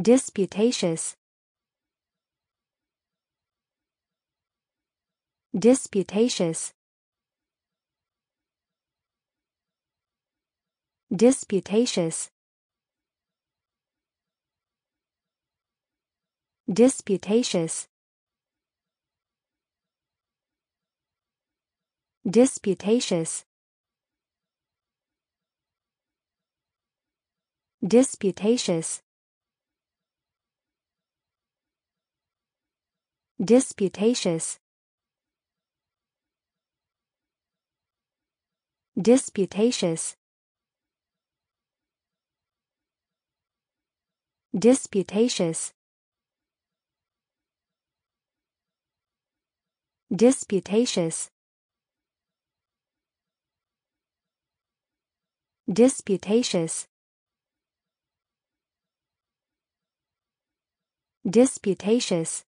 Disputatious Disputatious Disputatious Disputatious Disputatious Disputatious Disputatious Disputatious Disputatious Disputatious Disputatious Disputatious